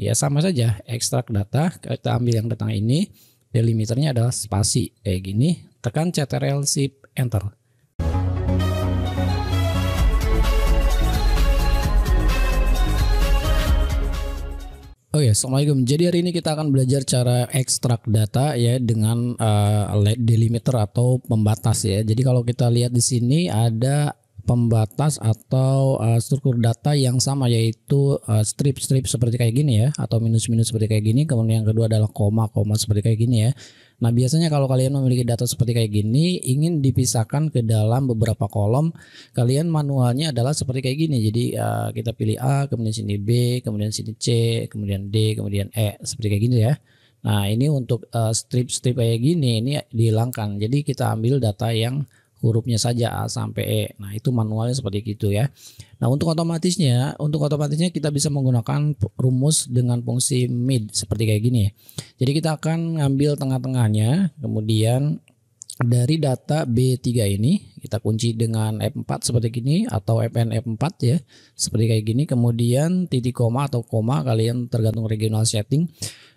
Ya sama saja, ekstrak data, kita ambil yang datang ini, delimiternya adalah spasi kayak gini, tekan Ctrl Shift Enter. Oke, okay, assalamualaikum. Jadi hari ini kita akan belajar cara ekstrak data ya dengan uh, delimiter atau pembatas ya. Jadi kalau kita lihat di sini ada pembatas atau uh, struktur data yang sama yaitu eh, strip-strip uh, seperti kayak gini ya atau minus-minus seperti kayak gini kemudian yang kedua adalah koma-koma seperti kayak gini ya. Nah, biasanya kalau kalian memiliki data seperti kayak gini ingin dipisahkan ke dalam beberapa kolom, kalian manualnya adalah seperti kayak gini. Jadi uh, kita pilih A, kemudian sini B, kemudian sini C, kemudian D, kemudian E seperti kayak gini ya. Nah, ini untuk strip-strip uh, strip kayak gini ini dihilangkan. Jadi kita ambil data yang hurufnya saja A sampai E. Nah, itu manualnya seperti itu ya. Nah, untuk otomatisnya, untuk otomatisnya kita bisa menggunakan rumus dengan fungsi mid seperti kayak gini. Jadi kita akan ngambil tengah-tengahnya, kemudian dari data B3 ini kita kunci dengan F4 seperti gini atau Fn F4 ya seperti kayak gini kemudian titik koma atau koma kalian tergantung regional setting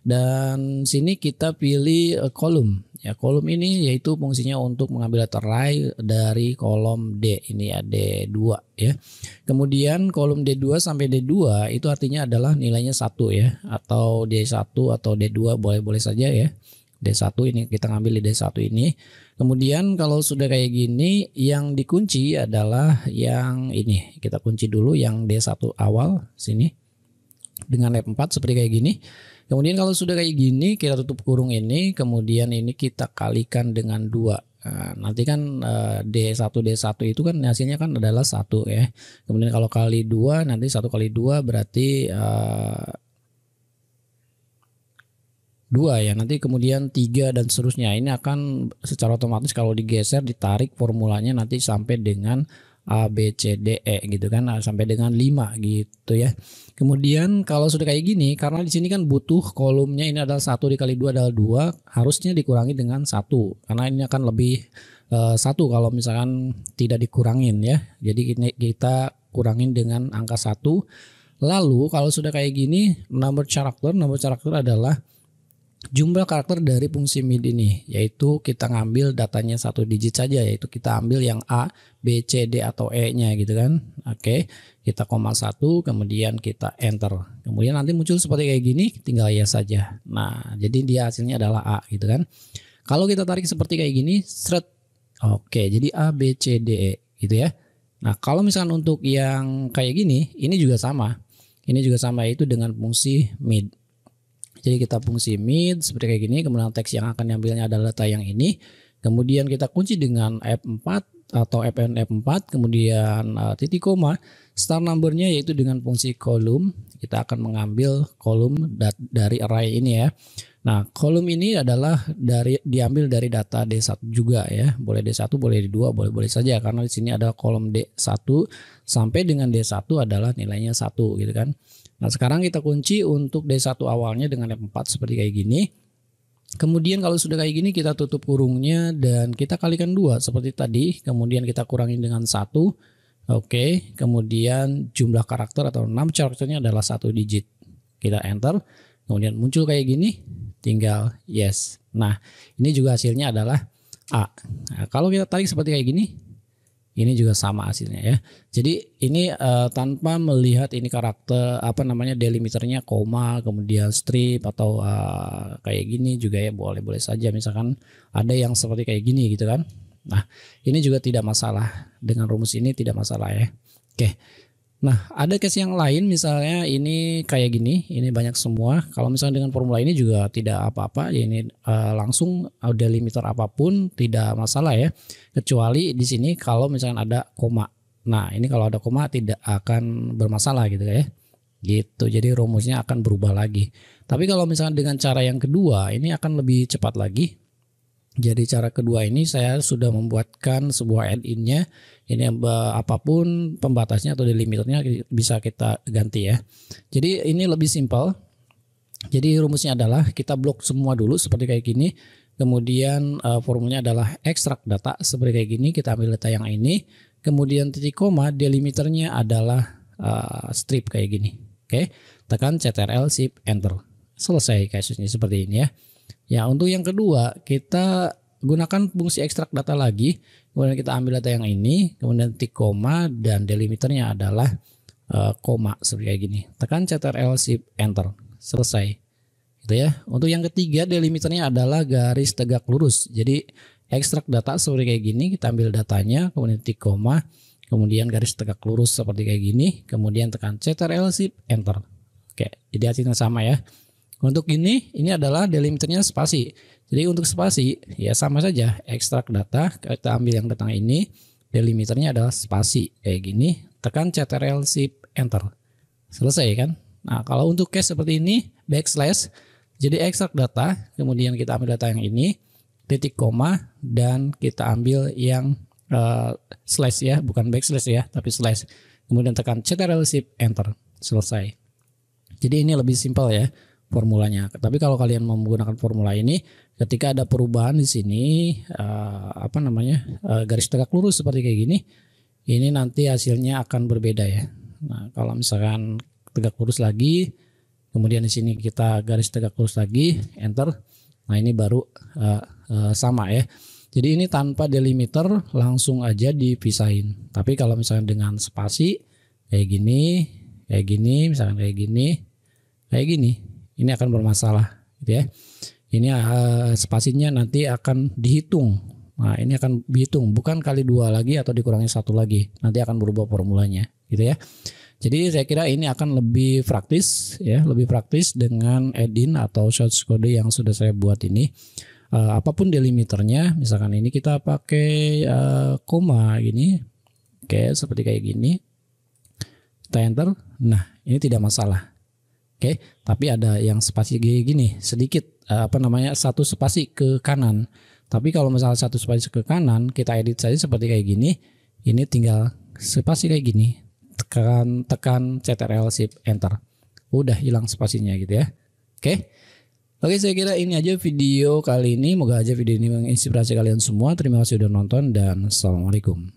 dan sini kita pilih eh, kolom Ya, kolom ini yaitu fungsinya untuk mengambil terai dari kolom D. Ini ya D2 ya. Kemudian kolom D2 sampai D2 itu artinya adalah nilainya satu ya atau D1 atau D2 boleh-boleh saja ya. D1 ini kita ngambil di D1 ini. Kemudian kalau sudah kayak gini yang dikunci adalah yang ini. Kita kunci dulu yang D1 awal sini dengan F4 seperti kayak gini. Kemudian kalau sudah kayak gini kita tutup kurung ini, kemudian ini kita kalikan dengan dua. Nah, nanti kan D1 eh, D1 itu kan hasilnya kan adalah satu ya. Kemudian kalau kali dua nanti satu kali dua berarti uh, dua ya nanti kemudian tiga dan seterusnya ini akan secara otomatis kalau digeser ditarik formulanya nanti sampai dengan A, B, C, D, E gitu kan nah, sampai dengan 5 gitu ya. Kemudian kalau sudah kayak gini karena di sini kan butuh kolomnya ini adalah satu dikali dua adalah dua harusnya dikurangi dengan satu karena ini akan lebih eh, satu uh, kalau misalkan tidak dikurangin ya. Jadi ini kita kurangin dengan angka satu. Lalu kalau sudah kayak gini nomor karakter nomor karakter adalah jumlah karakter dari fungsi mid ini yaitu kita ngambil datanya satu digit saja yaitu kita ambil yang A, B, C, D atau E-nya gitu kan. Oke, kita koma satu kemudian kita enter. Kemudian nanti muncul seperti kayak gini tinggal ya saja. Nah, jadi dia hasilnya adalah A gitu kan. Kalau kita tarik seperti kayak gini, seret. Oke, jadi A, B, C, D, E gitu ya. Nah, kalau misalkan untuk yang kayak gini, ini juga sama. Ini juga sama itu dengan fungsi mid. Jadi kita fungsi mid seperti kayak gini, kemudian teks yang akan diambilnya adalah data yang ini. Kemudian kita kunci dengan F4 atau Fn F4, kemudian eh, titik koma, star numbernya yaitu dengan fungsi kolom, kita akan mengambil kolom dari array ini ya. Nah, kolom ini adalah dari diambil dari data D1 juga ya. Boleh D1, boleh D2, boleh-boleh saja karena di sini ada kolom D1 sampai dengan D1 adalah nilainya 1 gitu kan. Nah, sekarang kita kunci untuk D1 awalnya dengan F4 seperti kayak gini. Kemudian kalau sudah kayak gini kita tutup kurungnya dan kita kalikan dua seperti tadi, kemudian kita kurangin dengan 1. Oke, kemudian jumlah karakter atau 6 karakternya adalah satu digit. Kita enter kemudian muncul kayak gini tinggal yes nah ini juga hasilnya adalah A nah, kalau kita tarik seperti kayak gini ini juga sama hasilnya ya jadi ini uh, tanpa melihat ini karakter apa namanya delimiternya koma kemudian strip atau uh, kayak gini juga ya boleh-boleh saja misalkan ada yang seperti kayak gini gitu kan Nah, ini juga tidak masalah. Dengan rumus ini tidak masalah ya. Oke. Nah, ada case yang lain misalnya ini kayak gini, ini banyak semua. Kalau misalnya dengan formula ini juga tidak apa-apa, ya ini uh, langsung ada limiter apapun tidak masalah ya. Kecuali di sini kalau misalnya ada koma. Nah, ini kalau ada koma tidak akan bermasalah gitu ya. Gitu. Jadi rumusnya akan berubah lagi. Tapi kalau misalnya dengan cara yang kedua, ini akan lebih cepat lagi jadi cara kedua ini saya sudah membuatkan sebuah add-in-nya. Ini eh, apapun pembatasnya atau delimiternya bisa kita ganti ya. Jadi ini lebih simpel. Jadi rumusnya adalah kita blok semua dulu seperti kayak gini. Kemudian uh, formulanya adalah ekstrak data seperti kayak gini. Kita ambil data yang ini. Kemudian titik koma delimiternya adalah uh, strip kayak gini. Oke, okay? tekan CTRL Shift Enter. Selesai kasusnya seperti ini ya. Ya, untuk yang kedua, kita gunakan fungsi ekstrak data lagi. Kemudian kita ambil data yang ini, kemudian titik koma dan delimiternya adalah uh, koma seperti kayak gini. Tekan CTRL Shift Enter. Selesai. Gitu ya. Untuk yang ketiga, delimiternya adalah garis tegak lurus. Jadi ekstrak data seperti kayak gini, kita ambil datanya, kemudian titik koma, kemudian garis tegak lurus seperti kayak gini, kemudian tekan CTRL Shift Enter. Oke, jadi hasilnya sama ya. Untuk ini, ini adalah delimiternya spasi. Jadi untuk spasi, ya sama saja. Ekstrak data, kita ambil yang datang ini. Delimiternya adalah spasi. Kayak gini, tekan CTRL Shift Enter. Selesai kan? Nah, kalau untuk case seperti ini, backslash. Jadi ekstrak data, kemudian kita ambil data yang ini. Titik koma, dan kita ambil yang uh, slash ya. Bukan backslash ya, tapi slash. Kemudian tekan CTRL Shift Enter. Selesai. Jadi ini lebih simpel ya formulanya. Tapi kalau kalian menggunakan formula ini, ketika ada perubahan di sini, uh, apa namanya uh, garis tegak lurus seperti kayak gini, ini nanti hasilnya akan berbeda ya. Nah, kalau misalkan tegak lurus lagi, kemudian di sini kita garis tegak lurus lagi, enter. Nah ini baru uh, uh, sama ya. Jadi ini tanpa delimiter langsung aja dipisahin. Tapi kalau misalkan dengan spasi kayak gini, kayak gini, misalkan kayak gini, kayak gini ini akan bermasalah gitu ya ini uh, spasinya nanti akan dihitung nah ini akan dihitung bukan kali dua lagi atau dikurangi satu lagi nanti akan berubah formulanya gitu ya jadi saya kira ini akan lebih praktis ya lebih praktis dengan add-in atau short code yang sudah saya buat ini uh, apapun delimiternya misalkan ini kita pakai uh, koma gini oke seperti kayak gini kita enter nah ini tidak masalah Oke, okay? tapi ada yang spasi kayak gini sedikit eh, apa namanya satu spasi ke kanan. Tapi kalau misalnya satu spasi ke kanan, kita edit saja seperti kayak gini. Ini tinggal spasi kayak gini, tekan tekan CTRL Shift Enter. Udah hilang spasinya gitu ya. Oke. Okay? Oke, saya kira ini aja video kali ini. Moga aja video ini menginspirasi kalian semua. Terima kasih sudah nonton dan assalamualaikum.